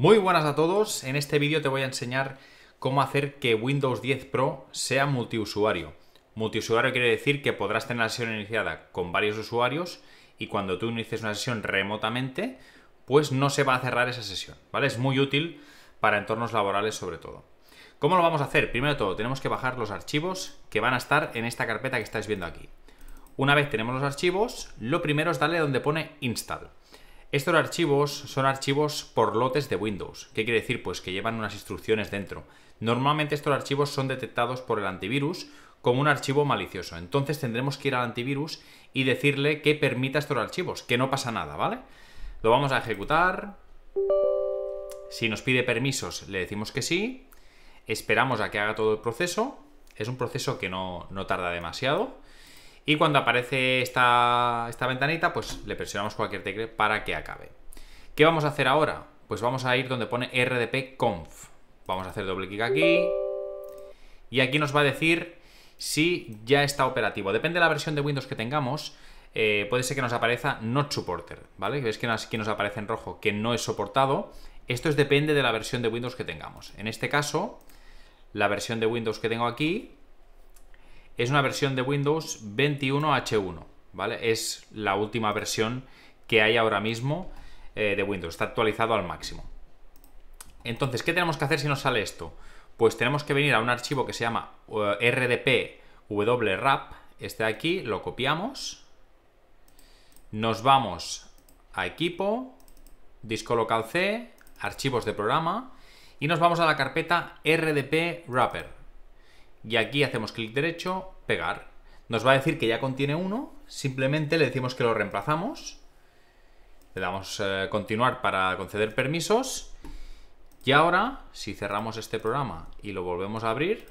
Muy buenas a todos, en este vídeo te voy a enseñar cómo hacer que Windows 10 Pro sea multiusuario. Multiusuario quiere decir que podrás tener la sesión iniciada con varios usuarios y cuando tú inicies una sesión remotamente, pues no se va a cerrar esa sesión, ¿vale? Es muy útil para entornos laborales sobre todo. ¿Cómo lo vamos a hacer? Primero de todo, tenemos que bajar los archivos que van a estar en esta carpeta que estáis viendo aquí. Una vez tenemos los archivos, lo primero es darle donde pone install. Estos archivos son archivos por lotes de Windows. ¿Qué quiere decir? Pues que llevan unas instrucciones dentro. Normalmente estos archivos son detectados por el antivirus como un archivo malicioso. Entonces tendremos que ir al antivirus y decirle que permita estos archivos, que no pasa nada, ¿vale? Lo vamos a ejecutar. Si nos pide permisos, le decimos que sí. Esperamos a que haga todo el proceso. Es un proceso que no, no tarda demasiado. Y cuando aparece esta, ventanita, pues le presionamos cualquier tecla para que acabe. ¿Qué vamos a hacer ahora? Pues vamos a ir donde pone RDP Conf. Vamos a hacer doble clic aquí. Y aquí nos va a decir si ya está operativo. Depende de la versión de Windows que tengamos, eh, puede ser que nos aparezca not supported, ¿vale? Veis que aquí nos aparece en rojo que no es soportado. Esto depende de la versión de Windows que tengamos. En este caso, la versión de Windows que tengo aquí es una versión de Windows 21H1, ¿vale? Es la última versión que hay ahora mismo eh, de Windows, está actualizado al máximo. Entonces, ¿qué tenemos que hacer si nos sale esto? Pues tenemos que venir a un archivo que se llama eh, rdpwrap, este de aquí, lo copiamos, nos vamos a equipo, disco local C, archivos de programa, y nos vamos a la carpeta rdp y aquí hacemos clic derecho, pegar. Nos va a decir que ya contiene uno, simplemente le decimos que lo reemplazamos, le damos eh, continuar para conceder permisos y ahora, si cerramos este programa y lo volvemos a abrir,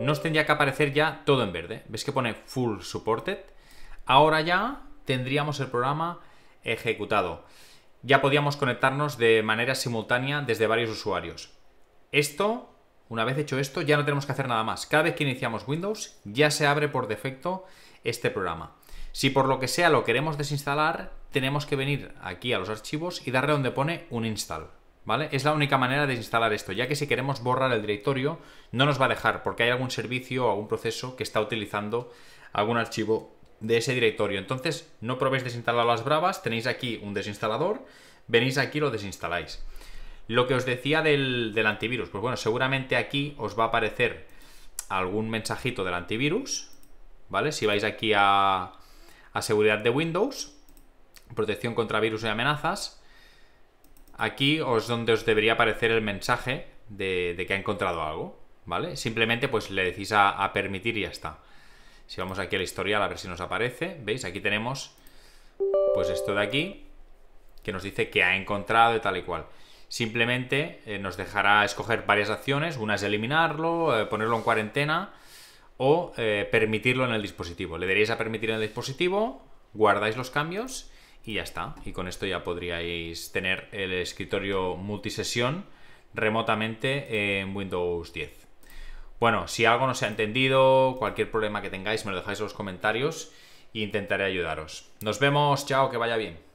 nos tendría que aparecer ya todo en verde. ¿Ves que pone Full Supported? Ahora ya tendríamos el programa ejecutado. Ya podíamos conectarnos de manera simultánea desde varios usuarios. Esto, una vez hecho esto, ya no tenemos que hacer nada más. Cada vez que iniciamos Windows, ya se abre por defecto este programa. Si por lo que sea lo queremos desinstalar, tenemos que venir aquí a los archivos y darle donde pone un install. ¿Vale? Es la única manera de desinstalar esto, ya que si queremos borrar el directorio no nos va a dejar porque hay algún servicio o algún proceso que está utilizando algún archivo de ese directorio. Entonces, no probéis desinstalar las bravas, tenéis aquí un desinstalador, venís aquí y lo desinstaláis. Lo que os decía del, antivirus, pues bueno, seguramente aquí os va a aparecer algún mensajito del antivirus, ¿vale? Si vais aquí a, seguridad de Windows, protección contra virus y amenazas, aquí es donde os debería aparecer el mensaje de, que ha encontrado algo, ¿vale? Simplemente pues le decís a, a permitir y ya está. Si vamos aquí al historial a ver si nos aparece, ¿veis? Aquí tenemos pues esto de aquí, que nos dice que ha encontrado y tal y cual. Simplemente eh, nos dejará escoger varias acciones. Una es eliminarlo, eh, ponerlo en cuarentena o eh, permitirlo en el dispositivo. Le daréis a permitir en el dispositivo, guardáis los cambios y ya está. Y con esto ya podríais tener el escritorio multisesión remotamente en Windows 10. Bueno, si algo no se ha entendido, cualquier problema que tengáis, me lo dejáis en los comentarios e intentaré ayudaros. Nos vemos, chao, que vaya bien.